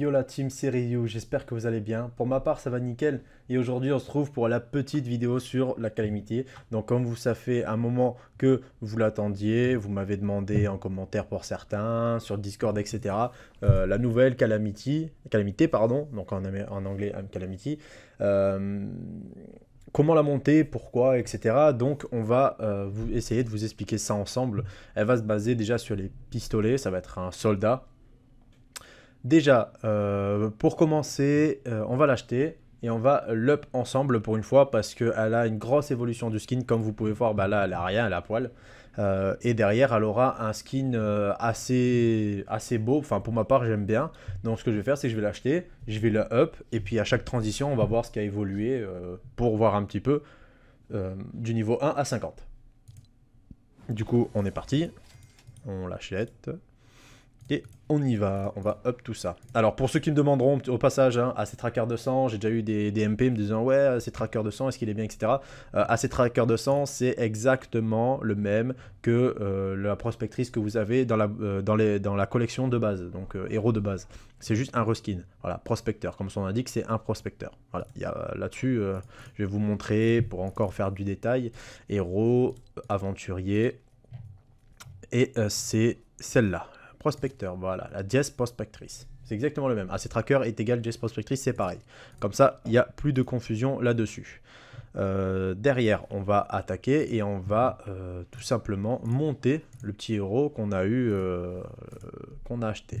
yo la team, série j'espère que vous allez bien. Pour ma part, ça va nickel. Et aujourd'hui, on se trouve pour la petite vidéo sur la calamité. Donc comme vous, ça fait un moment que vous l'attendiez, vous m'avez demandé en commentaire pour certains, sur Discord, etc. Euh, la nouvelle calamité calamité, pardon, donc en, en anglais, euh, calamity. Euh, comment la monter, pourquoi, etc. Donc on va vous essayer de vous expliquer ça ensemble. Elle va se baser déjà sur les pistolets, ça va être un soldat, Déjà, euh, pour commencer, euh, on va l'acheter et on va l'up ensemble pour une fois parce qu'elle a une grosse évolution du skin. Comme vous pouvez voir, bah là, elle a rien, elle a poil. Euh, et derrière, elle aura un skin assez, assez beau. Enfin, pour ma part, j'aime bien. Donc, ce que je vais faire, c'est que je vais l'acheter, je vais la up. Et puis, à chaque transition, on va voir ce qui a évolué pour voir un petit peu du niveau 1 à 50. Du coup, on est parti. On l'achète on y va, on va up tout ça. Alors pour ceux qui me demanderont au passage, hein, à ces trackers de sang, j'ai déjà eu des, des, MP me disant ouais, ces trackers de sang, est-ce qu'il est bien, etc. Euh, à ces trackers de sang, c'est exactement le même que euh, la prospectrice que vous avez dans la, euh, dans la collection de base, donc héros de base. C'est juste un reskin, voilà, prospecteur, comme son indique, c'est un prospecteur. Voilà, il y a là-dessus, je vais vous montrer pour encore faire du détail, héros, aventurier, et c'est celle-là prospecteur, voilà, la jess prospectrice. C'est exactement le même. Ah, c'est tracker est égal jess prospectrice, c'est pareil. Comme ça, il n'y a plus de confusion là-dessus. Euh, derrière, on va attaquer et on va euh, tout simplement monter le petit héros qu'on a eu, euh, qu'on a acheté.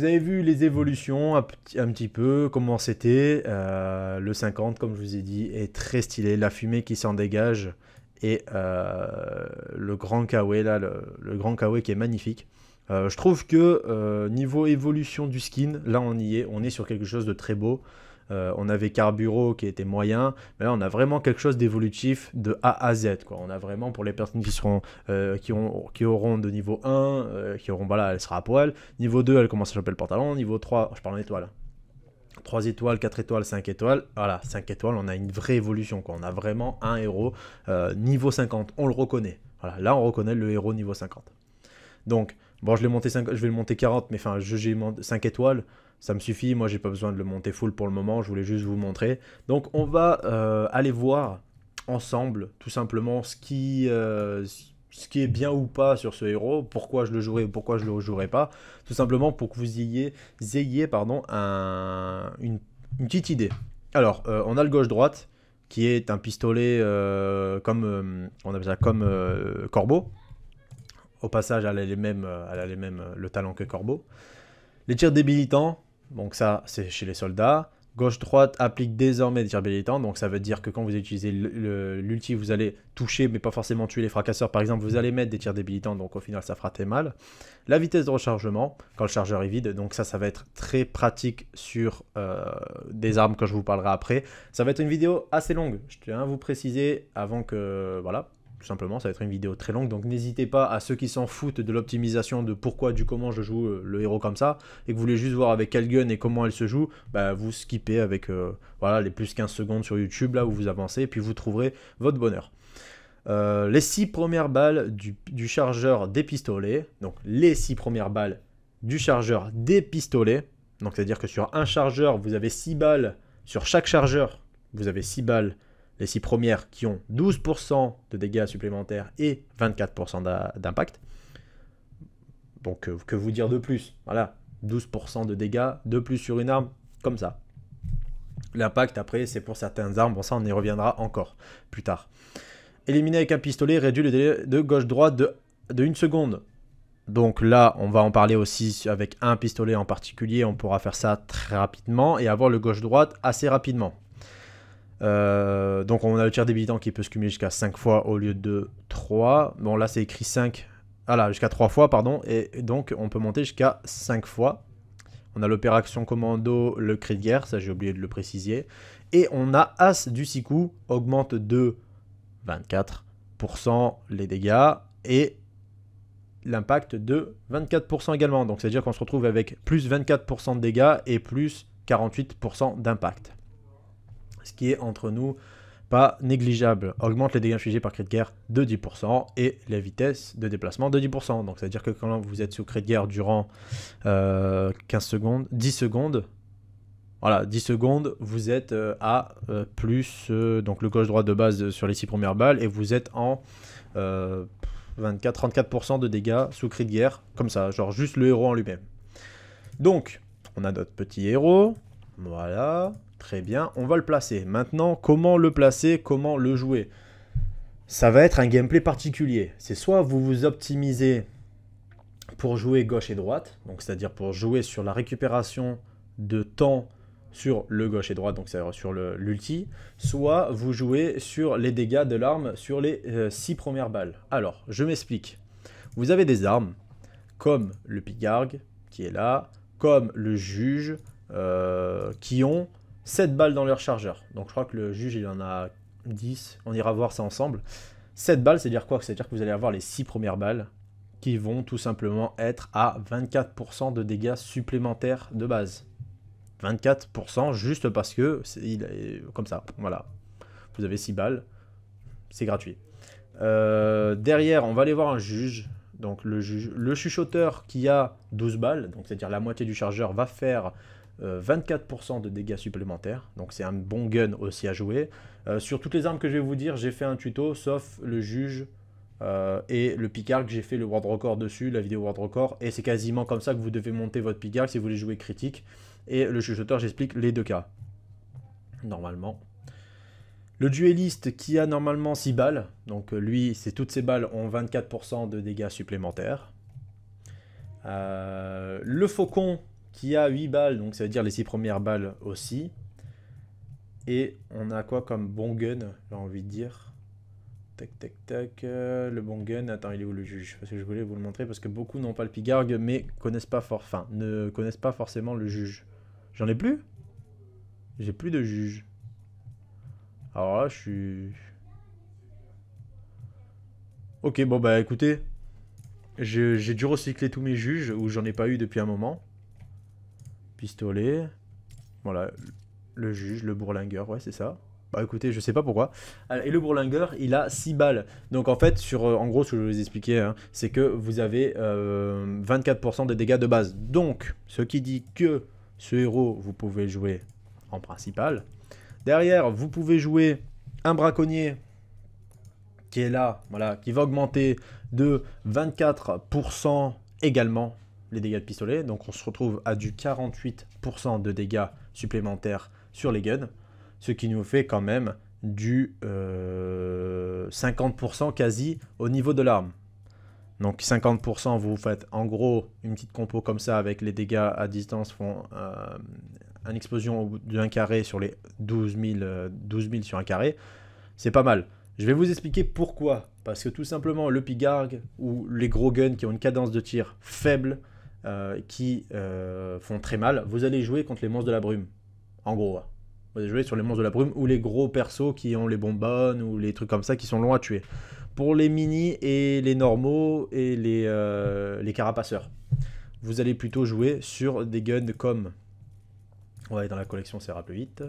vous avez vu les évolutions un, petit peu, comment c'était. Euh, le 50, comme je vous ai dit, est très stylé. La fumée qui s'en dégage et euh, le grand Kawe, là, le, grand Kawe qui est magnifique. Euh, je trouve que niveau évolution du skin, là on y est, on est sur quelque chose de très beau. Euh, on avait Carburo qui était moyen, mais là on a vraiment quelque chose d'évolutif de A à Z. On a vraiment pour les personnes qui seront, euh, qui, auront de niveau 1, euh, qui auront, voilà, elle sera à poil. Niveau 2, elle commence à choper le pantalon. Niveau 3, je parle en étoile. 3 étoiles, 4 étoiles, 5 étoiles. Voilà, 5 étoiles, on a une vraie évolution. On a vraiment un héros niveau 50. On le reconnaît. Voilà, là on reconnaît le héros niveau 50. Donc, bon, je, monté je vais le monter 40, mais enfin, je j'ai 5 étoiles ça me suffit, moi j'ai pas besoin de le monter full pour le moment, je voulais juste vous montrer. Donc on va euh, aller voir ensemble tout simplement ce qui, euh, ce qui est bien ou pas sur ce héros, pourquoi je le jouerai ou pourquoi je le jouerai pas, tout simplement pour que vous ayez, ayez pardon, une, petite idée. Alors euh, on a le gauche-droite qui est un pistolet comme, on appelle ça, comme corbeau. Au passage, elle a, les mêmes, elle les le talent que Corbeau. Les tirs débilitants, donc ça, c'est chez les soldats. Gauche-droite applique désormais des tirs débilitants, donc ça veut dire que quand vous utilisez l'ulti, vous allez toucher, mais pas forcément tuer les fracasseurs. Par exemple, vous allez mettre des tirs débilitants, donc au final, ça fera très mal. La vitesse de rechargement, quand le chargeur est vide, donc ça, ça va être très pratique sur euh, des armes que je vous parlerai après. Ça va être une vidéo assez longue, je tiens à vous préciser avant que... Voilà, tout simplement, ça va être une vidéo très longue, donc n'hésitez pas à ceux qui s'en foutent de l'optimisation, de pourquoi, du comment je joue euh, le héros comme ça, et que vous voulez juste voir avec quelle gun et comment elle se joue, bah, vous skippez avec euh, voilà, les plus 15 secondes sur YouTube, là où vous avancez, et puis vous trouverez votre bonheur. Euh, les 6 premières balles du, du, chargeur des pistolets, donc les 6 premières balles du chargeur des pistolets, donc c'est-à-dire que sur un chargeur, vous avez 6 balles, sur chaque chargeur, vous avez 6 balles les 6 premières qui ont 12% de dégâts supplémentaires et 24% d'impact. Donc euh, que vous dire de plus Voilà, 12% de dégâts de plus sur une arme, comme ça. L'impact après, c'est pour certaines armes, bon ça on y reviendra encore plus tard. Éliminer avec un pistolet réduit le délai de gauche-droite de, de 1 seconde. Donc là, on va en parler aussi avec un pistolet en particulier, on pourra faire ça très rapidement et avoir le gauche-droite assez rapidement. Euh, donc on a le tir débilitant qui peut se cumuler jusqu'à 5 fois au lieu de 3. Bon là c'est écrit 5, ah là jusqu'à 3 fois pardon, et donc on peut monter jusqu'à 5 fois. On a l'opération commando, le cri de guerre, ça j'ai oublié de le préciser. Et on a As du 6 coups, augmente de 24% les dégâts et l'impact de 24% également. Donc c'est-à-dire qu'on se retrouve avec plus 24% de dégâts et plus 48% d'impact qui est entre nous pas négligeable. Augmente les dégâts infligés par crit de guerre de 10% et la vitesse de déplacement de 10%. Donc c'est-à-dire que quand vous êtes sous crit de guerre durant 15 euh, secondes, 10 secondes, voilà, 10 secondes, vous êtes euh, à euh, plus, donc le gauche-droit de base sur les 6 premières balles, et vous êtes en 24, 34% de dégâts sous crit de guerre, comme ça, genre juste le héros en lui-même. Donc, on a notre petit héros, voilà, Très bien, on va le placer. Maintenant, comment le placer, comment le jouer Ça va être un gameplay particulier. C'est soit vous vous optimisez pour jouer gauche et droite, donc c'est-à-dire pour jouer sur la récupération de temps sur le gauche et droite, donc c'est-à-dire sur l'ulti, soit vous jouez sur les dégâts de l'arme sur les 6 euh, premières balles. Alors, je m'explique. Vous avez des armes, comme le pigargue, qui est là, comme le juge, euh, qui ont 7 balles dans leur chargeur. Donc je crois que le juge, il en a 10. On ira voir ça ensemble. 7 balles, c'est-à-dire quoi C'est-à-dire que vous allez avoir les 6 premières balles qui vont tout simplement être à 24% de dégâts supplémentaires de base. 24% juste parce que, il est, comme ça, voilà. Vous avez 6 balles, c'est gratuit. Euh, derrière, on va aller voir un juge. Donc le, juge, le chuchoteur qui a 12 balles, donc c'est-à-dire la moitié du chargeur, va faire 24% euh, de dégâts supplémentaires. Donc c'est un bon gun aussi à jouer. Euh, sur toutes les armes que je vais vous dire, j'ai fait un tuto, sauf le juge euh, et le picard que j'ai fait le world record dessus, la vidéo world record. Et c'est quasiment comme ça que vous devez monter votre picard si vous voulez jouer critique. Et le chuchoteur, j'explique les deux cas. Normalement. Le dueliste qui a normalement 6 balles, donc lui, c'est toutes ses balles ont 24% de dégâts supplémentaires. le faucon qui a 8 balles, donc ça veut dire les 6 premières balles aussi. Et on a quoi comme bon gun, j'ai envie de dire Tac, tac, tac, euh, le bon gun, attends, il est où le juge Parce que je voulais vous le montrer, parce que beaucoup n'ont pas le pigargue, mais connaissent pas ne connaissent pas forcément le juge. J'en ai plus J'ai plus de juge. Alors là, je suis... Ok, bon bah écoutez, j'ai dû recycler tous mes juges, ou j'en ai pas eu depuis un moment. Pistolet. Voilà, le juge, le bourlingueur, ouais, c'est ça. Bah écoutez, je sais pas pourquoi. Ah, et le bourlingueur, il a 6 balles. Donc en fait, sur, euh, en gros, ce que je vous expliquais, hein, c'est que vous avez 24% euh, des dégâts de base. Donc, ce qui dit que ce héros, vous pouvez jouer en principal. Derrière, vous pouvez jouer un braconnier qui est là, voilà, qui va augmenter de 24% également les dégâts de pistolet. Donc on se retrouve à du 48% de dégâts supplémentaires sur les guns, ce qui nous fait quand même du 50% euh, quasi au niveau de l'arme. Donc 50% vous faites en gros une petite compo comme ça avec les dégâts à distance font euh, une explosion d'un carré sur les 12 000, 12 000 sur un carré. C'est pas mal. Je vais vous expliquer pourquoi. Parce que tout simplement, le pigargue ou les gros guns qui ont une cadence de tir faible euh, qui euh, font très mal, vous allez jouer contre les monstres de la brume. En gros, hein. vous allez jouer sur les monstres de la brume ou les gros persos qui ont les bonbonnes ou les trucs comme ça qui sont longs à tuer. Pour les mini et les normaux et les, euh, les carapaceurs, vous allez plutôt jouer sur des guns comme. on va aller dans la collection, ça ira plus vite.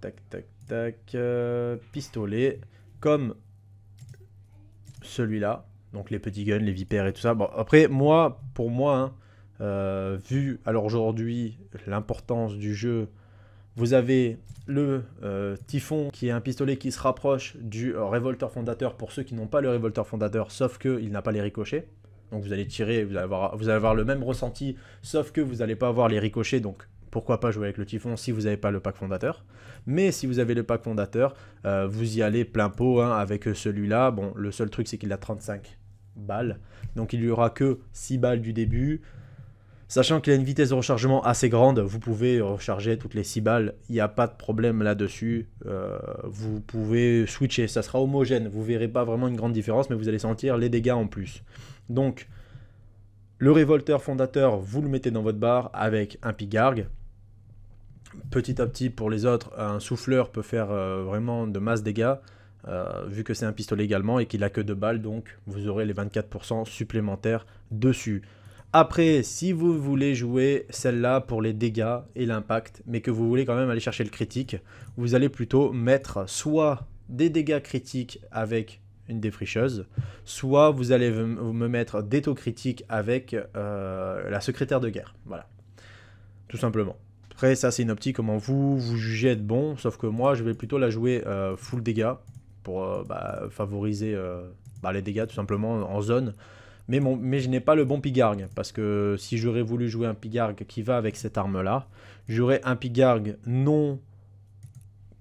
tac, tac, tac. pistolet. Comme celui-là donc les petits guns, les vipères et tout ça. Bon, après, moi, pour moi, hein, euh, vu alors aujourd'hui l'importance du jeu, vous avez le euh, Typhon qui est un pistolet qui se rapproche du euh, Revolter Révolteur Fondateur pour ceux qui n'ont pas le Révolteur Fondateur, sauf qu'il n'a pas les ricochets. Donc vous allez tirer, vous allez, avoir, vous allez avoir le même ressenti, sauf que vous n'allez pas avoir les ricochets, donc pourquoi pas jouer avec le Typhon si vous n'avez pas le pack fondateur. Mais si vous avez le pack fondateur, vous y allez plein pot hein, avec celui-là. Bon, le seul truc, c'est qu'il a 35 balles. Donc il n'y aura que 6 balles du début. Sachant qu'il a une vitesse de rechargement assez grande, vous pouvez recharger toutes les 6 balles, il n'y a pas de problème là-dessus. Euh, vous pouvez switcher, ça sera homogène, vous verrez pas vraiment une grande différence, mais vous allez sentir les dégâts en plus. Donc, le révolteur fondateur, vous le mettez dans votre barre avec un pigargue. Petit à petit, pour les autres, un souffleur peut faire euh, vraiment de masse dégâts. Euh, vu que c'est un pistolet également et qu'il a que deux balles, donc vous aurez les 24% supplémentaires dessus. Après, si vous voulez jouer celle-là pour les dégâts et l'impact, mais que vous voulez quand même aller chercher le critique, vous allez plutôt mettre soit des dégâts critiques avec une défricheuse, soit vous allez me mettre des taux critiques avec euh, la secrétaire de guerre. Voilà. Tout simplement. Après, ça c'est une optique comment vous vous jugez être bon, sauf que moi je vais plutôt la jouer euh, full dégâts pour euh, bah, favoriser euh, bah, les dégâts tout simplement en zone. Mais, mais je n'ai pas le bon pigargue, parce que si j'aurais voulu jouer un pigargue qui va avec cette arme-là, j'aurais un pigargue non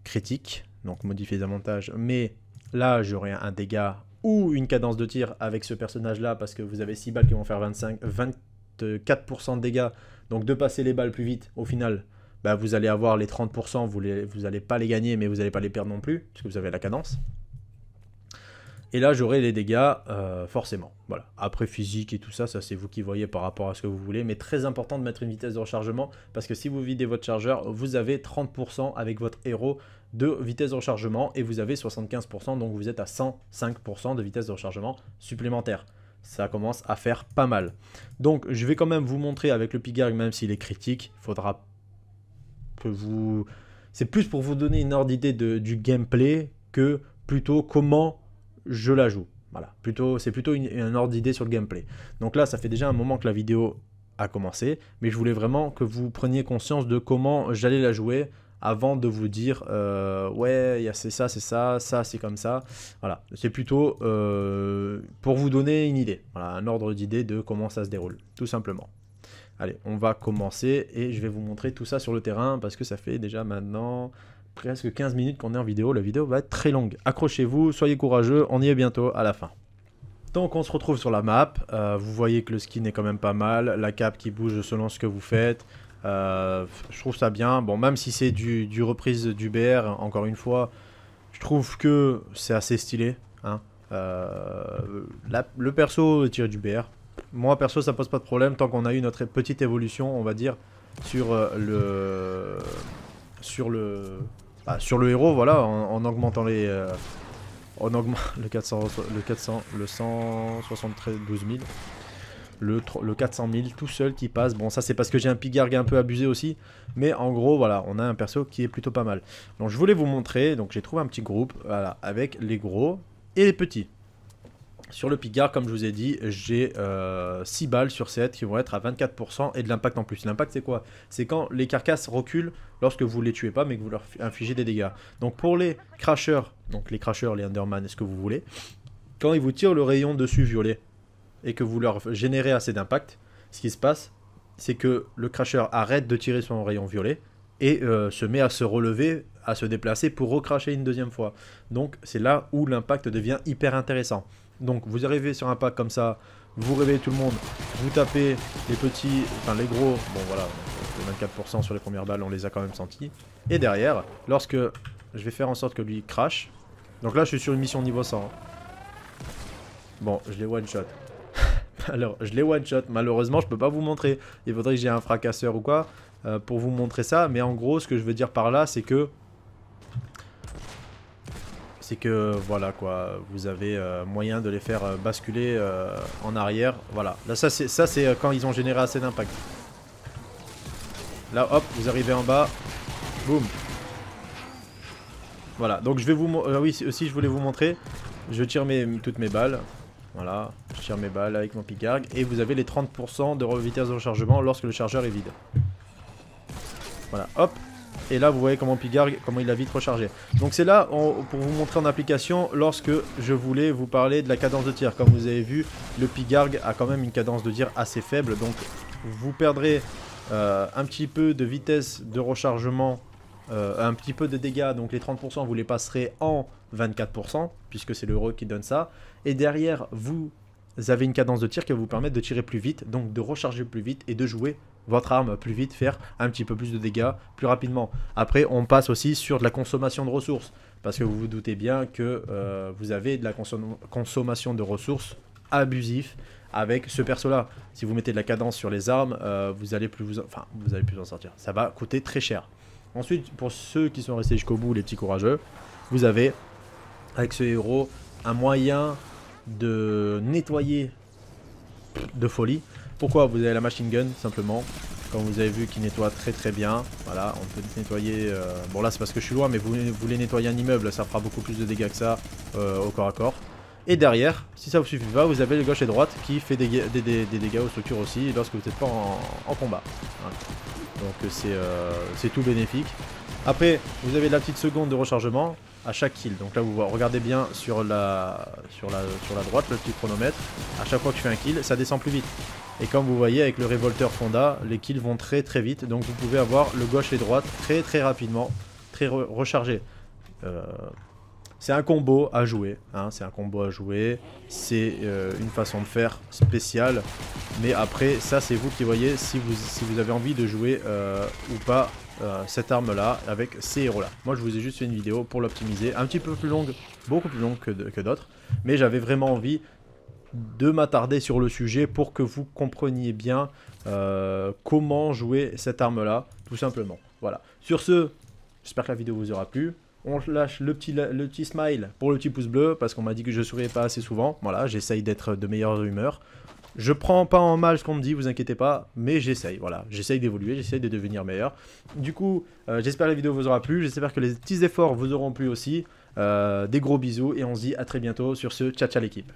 critique, donc modifié davantage, mais là j'aurais un dégât ou une cadence de tir avec ce personnage-là, parce que vous avez 6 balles qui vont faire 25, 24% de dégâts, donc de passer les balles plus vite au final, bah, vous allez avoir les 30%, vous n'allez allez pas les gagner, mais vous n'allez pas les perdre non plus, parce que vous avez la cadence. Et là, j'aurai les dégâts, euh, forcément. Voilà. Après, physique et tout ça, ça c'est vous qui voyez par rapport à ce que vous voulez. Mais très important de mettre une vitesse de rechargement, parce que si vous videz votre chargeur, vous avez 30% avec votre héros de vitesse de rechargement, et vous avez 75%, donc vous êtes à 105% de vitesse de rechargement supplémentaire ça commence à faire pas mal. Donc je vais quand même vous montrer avec le Pigarg, même s'il est critique, il faudra vous. C'est plus pour vous donner une ordre d'idée du gameplay que plutôt comment je la joue. Voilà, plutôt, c'est plutôt une, ordre d'idée sur le gameplay. Donc là, ça fait déjà un moment que la vidéo a commencé, mais je voulais vraiment que vous preniez conscience de comment j'allais la jouer avant de vous dire euh, ouais c'est ça c'est ça ça c'est comme ça voilà c'est plutôt euh, pour vous donner une idée un ordre d'idée de comment ça se déroule tout simplement Allez, on va commencer et je vais vous montrer tout ça sur le terrain parce que ça fait déjà maintenant presque 15 minutes qu'on est en vidéo. La vidéo va être très longue. Accrochez-vous, soyez courageux, on y est bientôt à la fin. Donc on se retrouve sur la map, euh, vous voyez que le skin est quand même pas mal, la cape qui bouge selon ce que vous faites, euh, je trouve ça bien. Bon, même si c'est du, reprise du BR, encore une fois, je trouve que c'est assez stylé. Hein. Euh, le perso est tiré du BR, moi perso ça pose pas de problème tant qu'on a eu notre petite évolution on va dire sur euh, le sur le bah, sur le héros voilà en, augmentant les euh, en augmentant le 400 le 400 le 173 000 le, 400 000 tout seul qui passe. Bon, ça c'est parce que j'ai un pigargue un peu abusé aussi. Mais en gros, voilà, on a un perso qui est plutôt pas mal. Donc je voulais vous montrer, donc j'ai trouvé un petit groupe, voilà, avec les gros et les petits. Sur le Picard, comme je vous ai dit, j'ai 6 euh, balles sur 7 qui vont être à 24% et de l'impact en plus. L'impact, c'est quoi C'est quand les carcasses reculent lorsque vous ne les tuez pas, mais que vous leur infligez des dégâts. Donc pour les crashers, donc les crasheurs, les underman, est-ce que vous voulez Quand ils vous tirent le rayon dessus violet et que vous leur générez assez d'impact, ce qui se passe, c'est que le crasher arrête de tirer son rayon violet et euh, se met à se relever, à se déplacer pour recracher une deuxième fois. Donc c'est là où l'impact devient hyper intéressant. Donc vous arrivez sur un pack comme ça, vous réveillez tout le monde, vous tapez les petits, enfin les gros, bon voilà, les 24% sur les premières balles, on les a quand même sentis. Et derrière, lorsque je vais faire en sorte que lui crache, donc là je suis sur une mission niveau 100. Hein. Bon, je l'ai one shot. Alors, je l'ai one shot, malheureusement je peux pas vous montrer. Il faudrait que j'ai un fracasseur ou quoi euh, pour vous montrer ça, mais en gros ce que je veux dire par là c'est que c'est que voilà quoi, vous avez euh, moyen de les faire euh, basculer euh, en arrière. Voilà, là ça c'est ça c'est quand ils ont généré assez d'impact. Là hop, vous arrivez en bas, boum. Voilà, donc je vais vous oui aussi je voulais vous montrer, je tire mes, toutes mes balles. Voilà, je tire mes balles avec mon Picard. et vous avez les 30% de vitesse de rechargement lorsque le chargeur est vide. Voilà, hop, et là, vous voyez comment Pigargue, comment il a vite rechargé. Donc c'est là, pour vous montrer en application, lorsque je voulais vous parler de la cadence de tir. Comme vous avez vu, le Pigarg a quand même une cadence de tir assez faible. Donc vous perdrez euh, un petit peu de vitesse de rechargement, euh, un petit peu de dégâts. Donc les 30%, vous les passerez en 24%, puisque c'est l'euro qui donne ça. Et derrière, vous avez une cadence de tir qui va vous permettre de tirer plus vite, donc de recharger plus vite et de jouer votre arme plus vite, faire un petit peu plus de dégâts plus rapidement. Après, on passe aussi sur de la consommation de ressources, parce que vous vous doutez bien que euh, vous avez de la consommation de ressources abusif avec ce perso-là. Si vous mettez de la cadence sur les armes, euh, vous allez plus vous, enfin, vous allez plus en sortir. Ça va coûter très cher. Ensuite, pour ceux qui sont restés jusqu'au bout, les petits courageux, vous avez avec ce héros un moyen de nettoyer de folie pourquoi Vous avez la machine gun, simplement. Comme vous avez vu, qui nettoie très très bien. Voilà, on peut nettoyer... Euh, bon là, c'est parce que je suis loin, mais vous voulez nettoyer un immeuble, ça fera beaucoup plus de dégâts que ça euh, au corps à corps. Et derrière, si ça vous suffit pas, vous avez le gauche et droite qui fait des, dégâts aux structures aussi lorsque vous n'êtes pas en, combat. Hein. Donc euh, c'est tout bénéfique. Après, vous avez la petite seconde de rechargement à chaque kill. Donc là, vous regardez bien sur la, sur la, sur la droite, le petit chronomètre. À chaque fois que je fais un kill, ça descend plus vite. Et comme vous voyez avec le révolteur Fonda, les kills vont très très vite. Donc vous pouvez avoir le gauche et droite très très rapidement, très rechargé. Euh, hein. c'est un combo à jouer, c'est un combo à jouer, c'est une façon de faire spéciale. Mais après, ça c'est vous qui voyez si vous, si vous avez envie de jouer euh, ou pas euh, cette arme là avec ces héros là. Moi je vous ai juste fait une vidéo pour l'optimiser, un petit peu plus longue, beaucoup plus longue que d'autres. Mais j'avais vraiment envie de m'attarder sur le sujet pour que vous compreniez bien euh, comment jouer cette arme-là, tout simplement. Voilà. Sur ce, j'espère que la vidéo vous aura plu. On lâche le petit, le petit smile pour le petit pouce bleu parce qu'on m'a dit que je souriais pas assez souvent. Voilà, j'essaye d'être de meilleure humeur. Je prends pas en mal ce qu'on me dit, vous inquiétez pas, mais j'essaye, voilà, j'essaye d'évoluer, j'essaye de devenir meilleur. Du coup, euh, j'espère que la vidéo vous aura plu, j'espère que les petits efforts vous auront plu aussi. Euh, des gros bisous et on se dit à très bientôt sur ce ciao ciao l'équipe.